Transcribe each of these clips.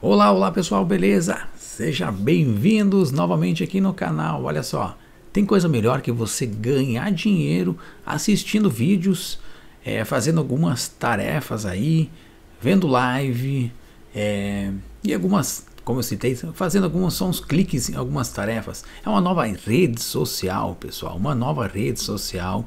Olá, olá pessoal, beleza? Sejam bem-vindos novamente aqui no canal. Olha só, tem coisa melhor que você ganhar dinheiro assistindo vídeos, é, fazendo algumas tarefas aí, vendo live é, e algumas, como eu citei, fazendo alguns sons cliques em algumas tarefas. É uma nova rede social, pessoal, uma nova rede social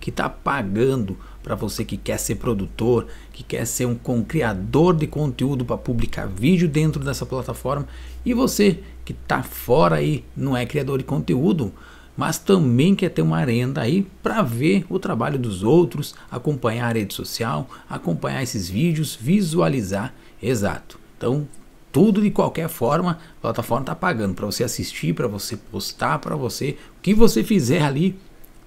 que está pagando para você que quer ser produtor, que quer ser um criador de conteúdo para publicar vídeo dentro dessa plataforma e você que está fora aí, não é criador de conteúdo, mas também quer ter uma renda aí para ver o trabalho dos outros, acompanhar a rede social, acompanhar esses vídeos, visualizar, exato. Então, tudo de qualquer forma, a plataforma está pagando para você assistir, para você postar, para você o que você fizer ali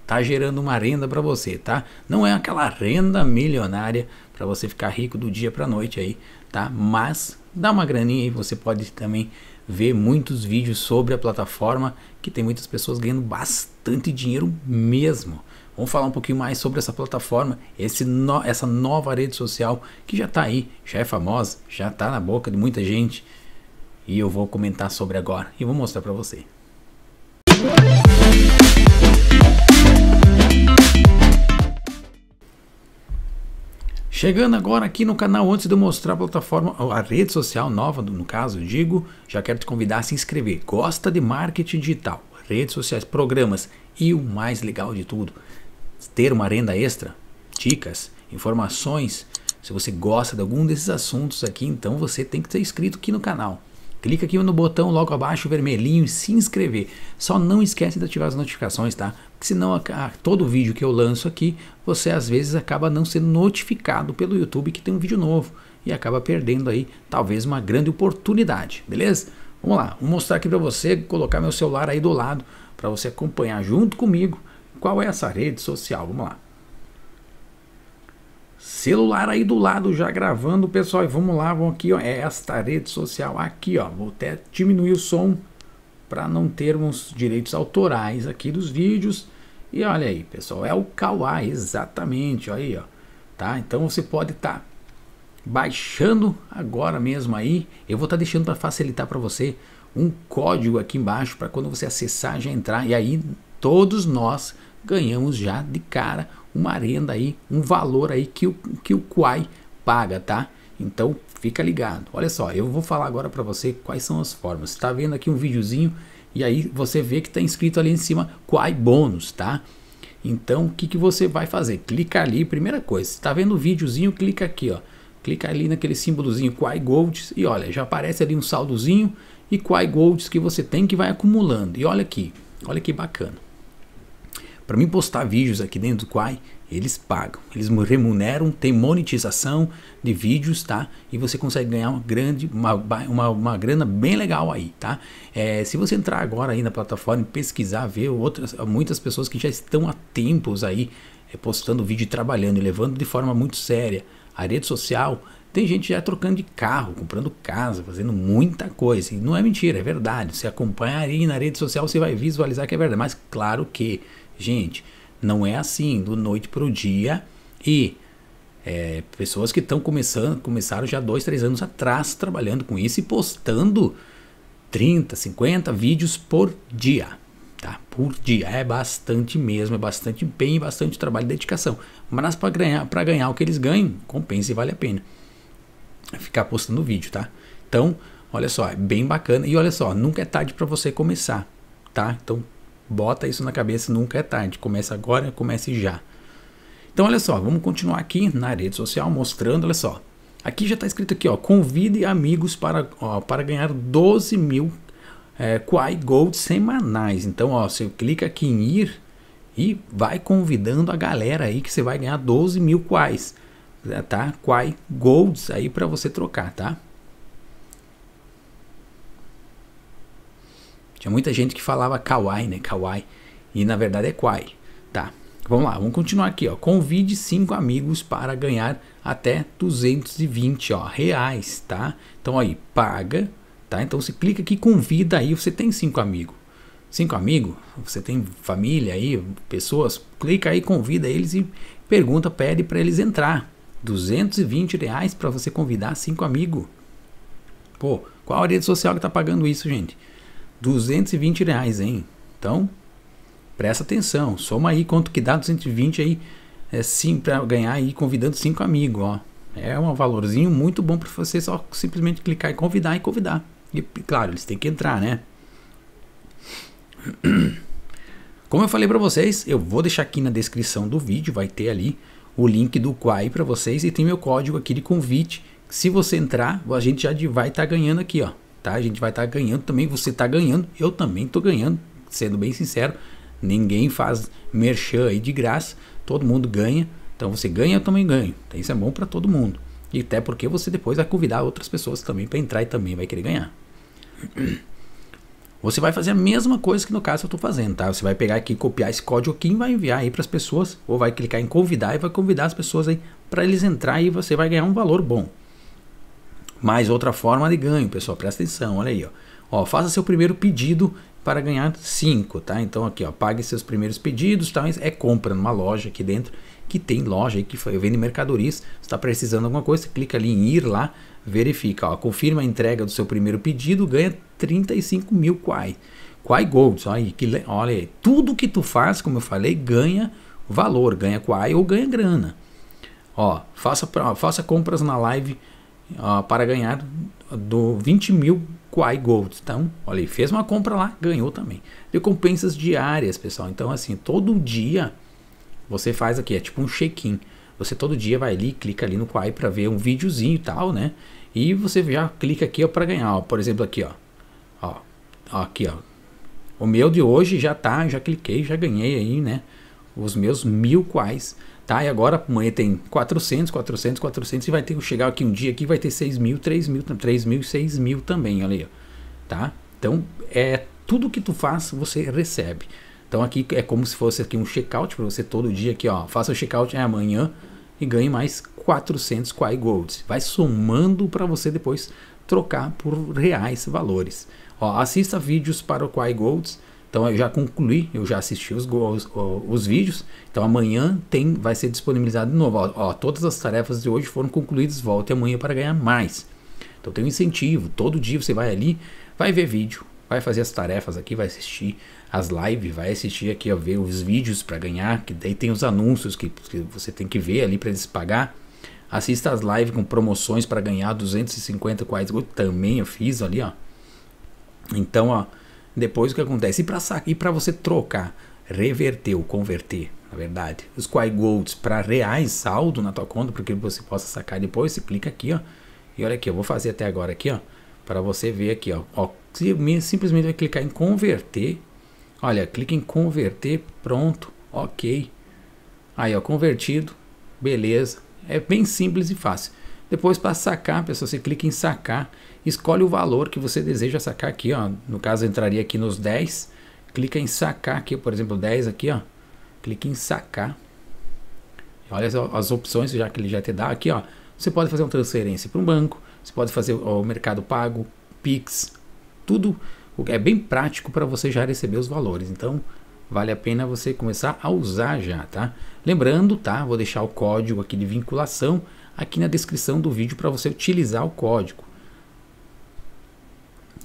tá gerando uma renda para você, tá? Não é aquela renda milionária para você ficar rico do dia para noite aí, tá? Mas dá uma graninha e você pode também ver muitos vídeos sobre a plataforma que tem muitas pessoas ganhando bastante dinheiro mesmo. Vamos falar um pouquinho mais sobre essa plataforma, no, essa nova rede social que já está aí, já é famosa, já está na boca de muita gente. E eu vou comentar sobre agora e vou mostrar para você. Chegando agora aqui no canal, antes de eu mostrar a plataforma, a rede social nova, no caso, digo, já quero te convidar a se inscrever. Gosta de marketing digital, redes sociais, programas e o mais legal de tudo, ter uma renda extra, dicas, informações. Se você gosta de algum desses assuntos aqui, então você tem que ser inscrito aqui no canal. Clica aqui no botão logo abaixo vermelhinho e se inscrever. Só não esquece de ativar as notificações, tá? senão a, a, todo vídeo que eu lanço aqui, você às vezes acaba não sendo notificado pelo YouTube que tem um vídeo novo e acaba perdendo aí talvez uma grande oportunidade, beleza? Vamos lá, vou mostrar aqui para você, colocar meu celular aí do lado para você acompanhar junto comigo qual é essa rede social. Vamos lá. Celular aí do lado já gravando, pessoal. E vamos lá, vamos aqui, ó. É esta rede social aqui, ó. Vou até diminuir o som para não termos direitos autorais aqui dos vídeos. E olha aí, pessoal, é o Kawaii, exatamente, olha aí, ó, tá? Então você pode estar tá baixando agora mesmo aí. Eu vou estar tá deixando para facilitar para você um código aqui embaixo para quando você acessar já entrar e aí todos nós ganhamos já de cara uma renda aí, um valor aí que o que o Kwai paga, tá? Então fica ligado. Olha só, eu vou falar agora para você quais são as formas. Está vendo aqui um videozinho e aí você vê que está escrito ali em cima Quai Bônus, tá? Então, o que, que você vai fazer? Clica ali, primeira coisa, está vendo o videozinho, clica aqui, ó. Clica ali naquele símbolozinho Quai Golds e olha, já aparece ali um saldozinho e Quai Golds que você tem que vai acumulando. E olha aqui, olha que bacana. Para mim postar vídeos aqui dentro do Quai, eles pagam, eles remuneram, tem monetização de vídeos, tá? E você consegue ganhar uma grande, uma, uma, uma grana bem legal aí, tá? É, se você entrar agora aí na plataforma e pesquisar, ver outras, muitas pessoas que já estão há tempos aí é, postando vídeo e trabalhando e levando de forma muito séria. A rede social tem gente já trocando de carro, comprando casa, fazendo muita coisa. E não é mentira, é verdade. Se acompanhar aí na rede social, você vai visualizar que é verdade. Mas claro que, gente, não é assim, do noite para o dia. E é, pessoas que estão começando, começaram já dois, três anos atrás trabalhando com isso e postando 30, 50 vídeos por dia. Tá? Por dia. É bastante mesmo, é bastante empenho, bastante trabalho e dedicação. Mas para ganhar, ganhar o que eles ganham, compensa e vale a pena ficar postando vídeo, tá? Então, olha só, é bem bacana. E olha só, nunca é tarde para você começar, tá? Então, bota isso na cabeça, nunca é tarde. Começa agora, comece já. Então, olha só, vamos continuar aqui na rede social mostrando, olha só. Aqui já está escrito aqui, ó, convide amigos para, ó, para ganhar 12 mil é, Quai Gold semanais. Então, ó, você clica aqui em ir e vai convidando a galera aí que você vai ganhar 12 mil Quais tá? Quai Golds aí para você trocar, tá? Tinha muita gente que falava Kawaii, né? Kawaii. E na verdade é Quai, tá? Vamos lá, vamos continuar aqui, ó. Convide cinco amigos para ganhar até 220, ó, reais, tá? Então aí, paga, tá? Então você clica aqui, convida aí, você tem cinco amigos. Cinco amigos, você tem família aí, pessoas, clica aí, convida eles e pergunta, pede para eles entrar, 220 reais para você convidar cinco amigos. Pô, qual a rede social que tá pagando isso, gente? 220 reais, hein? Então, presta atenção. Soma aí quanto que dá 220 aí. É sim, para ganhar aí convidando cinco amigos, ó. É um valorzinho muito bom para você só simplesmente clicar e convidar e convidar. E claro, eles têm que entrar, né? Como eu falei para vocês, eu vou deixar aqui na descrição do vídeo, vai ter ali o link do Quai para vocês e tem meu código aqui de convite. Se você entrar, a gente já vai estar tá ganhando aqui, ó. Tá? A gente vai estar tá ganhando também, você está ganhando, eu também estou ganhando, sendo bem sincero. Ninguém faz merchan aí de graça, todo mundo ganha. Então você ganha, eu também ganho. Então, isso é bom para todo mundo. E até porque você depois vai convidar outras pessoas também para entrar e também vai querer ganhar. Você vai fazer a mesma coisa que no caso eu estou fazendo, tá? Você vai pegar aqui, copiar esse código aqui e vai enviar aí para as pessoas, ou vai clicar em convidar e vai convidar as pessoas aí para eles entrar e você vai ganhar um valor bom. Mais outra forma de ganho, pessoal, presta atenção, olha aí, ó. ó faça seu primeiro pedido para ganhar 5, tá? Então aqui, ó, pague seus primeiros pedidos, tá? é compra numa loja aqui dentro que tem loja aí que eu vendo mercadorias, você está precisando de alguma coisa, clica ali em ir lá, verifica, ó, confirma a entrega do seu primeiro pedido, ganha 35 mil Quai. Quai Gold, olha, que, olha aí, tudo que tu faz, como eu falei, ganha valor, ganha Quai ou ganha grana. Ó, faça, faça compras na live ó, para ganhar do 20 mil Quai Gold. Então, olha aí, fez uma compra lá, ganhou também. Recompensas diárias, pessoal. Então, assim, todo dia você faz aqui, é tipo um check-in. Você todo dia vai ali, clica ali no Quai para ver um videozinho e tal, né? E você já clica aqui para ganhar, ó. por exemplo, aqui, ó. ó. Aqui, ó. O meu de hoje já tá, já cliquei, já ganhei aí, né? Os meus mil quais, tá? E agora amanhã tem 400, 400, 400 e vai ter que chegar aqui um dia que vai ter 6 mil, 3 mil, 3 mil, e 6 mil também, olha aí, ó. tá? Então, é tudo que tu faz, você recebe. Então aqui é como se fosse aqui um check-out para você todo dia aqui, ó. Faça o check-out é amanhã e ganhe mais 400 Quai Golds. Vai somando para você depois trocar por reais valores. Ó, assista vídeos para o Quai Golds. Então eu já concluí, eu já assisti os, os, os vídeos. Então amanhã tem, vai ser disponibilizado de novo. Ó, ó, todas as tarefas de hoje foram concluídas. Volte amanhã para ganhar mais. Então tem um incentivo. Todo dia você vai ali, vai ver vídeo, vai fazer as tarefas aqui, vai assistir as lives, vai assistir aqui, a ver os vídeos para ganhar, que daí tem os anúncios que, que você tem que ver ali para eles pagar. Assista as lives com promoções para ganhar 250 quais eu também eu fiz ali, ó. Então, ó, depois o que acontece? E para e para você trocar, reverter ou converter, na verdade, os Quai Golds para reais saldo na tua conta, porque você possa sacar depois, você clica aqui, ó. E olha aqui, eu vou fazer até agora aqui, ó para você ver aqui, ó. ó simplesmente vai clicar em converter. Olha, clica em converter, pronto, ok. Aí, ó, convertido, beleza. É bem simples e fácil. Depois, para sacar, pessoal, você clica em sacar, escolhe o valor que você deseja sacar aqui, ó. No caso, entraria aqui nos 10. Clica em sacar aqui, por exemplo, 10 aqui, ó. Clica em sacar. Olha as, as opções já que ele já te dá aqui, ó. Você pode fazer uma transferência para um banco, você pode fazer o mercado pago, Pix, tudo é bem prático para você já receber os valores. Então, vale a pena você começar a usar já, tá? Lembrando, tá? Vou deixar o código aqui de vinculação aqui na descrição do vídeo para você utilizar o código.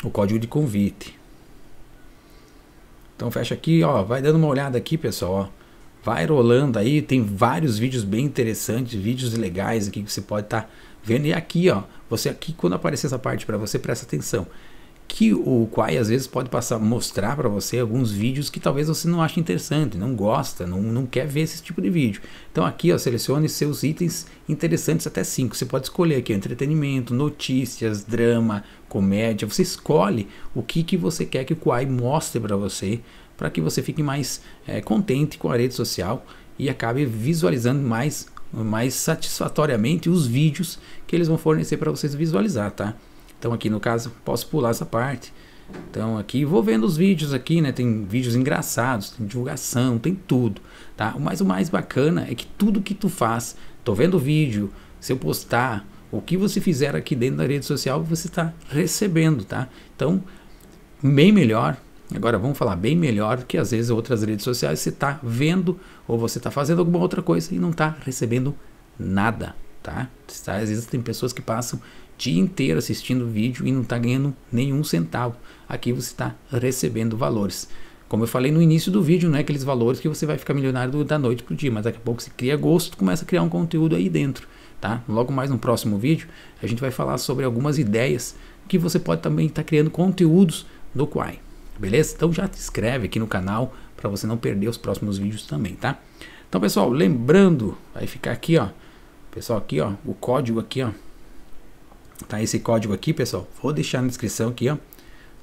O código de convite. Então fecha aqui, ó, vai dando uma olhada aqui, pessoal, ó. Vai rolando aí, tem vários vídeos bem interessantes, vídeos legais aqui que você pode estar tá vendo. E aqui, ó, você aqui quando aparecer essa parte para você, presta atenção. Que o Quai às vezes pode passar, mostrar para você alguns vídeos que talvez você não ache interessante, não gosta, não, não quer ver esse tipo de vídeo. Então aqui, ó, selecione seus itens interessantes até 5. Você pode escolher aqui entretenimento, notícias, drama, comédia. Você escolhe o que, que você quer que o Quai mostre para você para que você fique mais é, contente com a rede social e acabe visualizando mais, mais satisfatoriamente os vídeos que eles vão fornecer para vocês visualizar, tá? Então aqui no caso posso pular essa parte. Então aqui vou vendo os vídeos aqui, né? Tem vídeos engraçados, tem divulgação, tem tudo, tá? Mas o mais bacana é que tudo que tu faz, tô vendo o vídeo, se eu postar, o que você fizer aqui dentro da rede social, você está recebendo, tá? Então, bem melhor, Agora vamos falar bem melhor que às vezes outras redes sociais você está vendo ou você está fazendo alguma outra coisa e não está recebendo nada, tá? tá? Às vezes tem pessoas que passam dia inteiro assistindo vídeo e não está ganhando nenhum centavo. Aqui você está recebendo valores. Como eu falei no início do vídeo, não é aqueles valores que você vai ficar milionário da noite para o dia, mas daqui a pouco você cria gosto, começa a criar um conteúdo aí dentro. Tá? Logo mais no próximo vídeo, a gente vai falar sobre algumas ideias que você pode também estar tá criando conteúdos do Quai. Beleza? Então já se inscreve aqui no canal para você não perder os próximos vídeos também, tá? Então, pessoal, lembrando, vai ficar aqui, ó. Pessoal, aqui, ó, o código aqui, ó. Tá esse código aqui, pessoal. Vou deixar na descrição aqui, ó.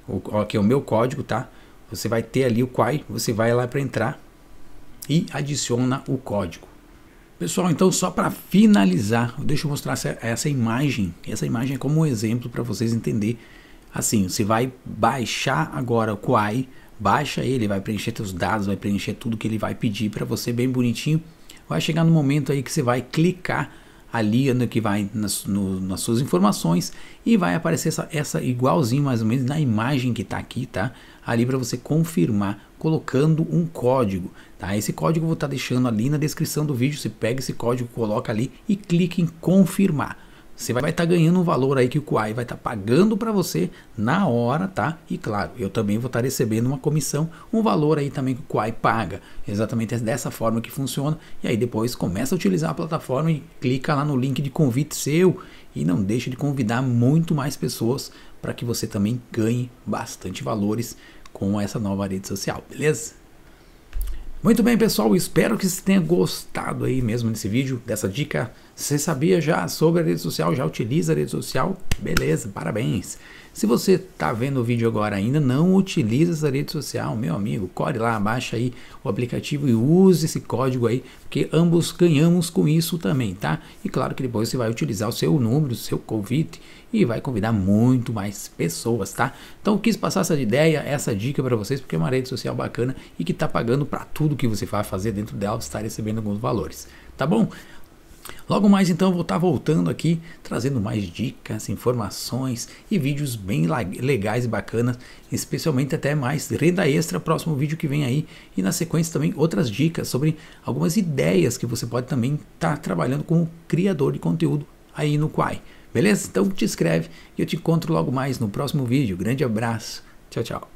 O, ó, aqui é o meu código, tá? Você vai ter ali o Quai, você vai lá para entrar e adiciona o código. Pessoal, então só para finalizar, deixa eu mostrar essa, essa imagem. Essa imagem é como um exemplo para vocês entenderem Assim, você vai baixar agora o Quai, baixa ele, vai preencher seus dados, vai preencher tudo que ele vai pedir para você bem bonitinho. Vai chegar no momento aí que você vai clicar ali no que vai nas, no, nas suas informações e vai aparecer essa, essa, igualzinho mais ou menos na imagem que está aqui, tá? Ali para você confirmar colocando um código, tá? Esse código eu vou estar tá deixando ali na descrição do vídeo. Você pega esse código, coloca ali e clica em confirmar. Você vai estar tá ganhando um valor aí que o Kuai vai estar tá pagando para você na hora, tá? E claro, eu também vou estar tá recebendo uma comissão, um valor aí também que o Kuai paga. Exatamente é dessa forma que funciona. E aí depois começa a utilizar a plataforma e clica lá no link de convite seu e não deixe de convidar muito mais pessoas para que você também ganhe bastante valores com essa nova rede social, beleza? Muito bem, pessoal, espero que você tenha gostado aí mesmo desse vídeo, dessa dica. Você sabia já sobre a rede social, já utiliza a rede social? Beleza, parabéns. Se você está vendo o vídeo agora ainda, não utiliza essa rede social, meu amigo. Corre lá, baixa aí o aplicativo e use esse código aí, porque ambos ganhamos com isso também, tá? E claro que depois você vai utilizar o seu número, o seu convite e vai convidar muito mais pessoas, tá? Então quis passar essa ideia, essa dica para vocês, porque é uma rede social bacana e que está pagando para tudo que você vai fazer dentro dela, está recebendo alguns valores, tá bom? Logo mais então eu vou estar tá voltando aqui trazendo mais dicas, informações e vídeos bem legais e bacanas, especialmente até mais renda extra próximo vídeo que vem aí e na sequência também outras dicas sobre algumas ideias que você pode também estar tá trabalhando como criador de conteúdo aí no Quai. Beleza? Então te inscreve e eu te encontro logo mais no próximo vídeo. Grande abraço. Tchau, tchau.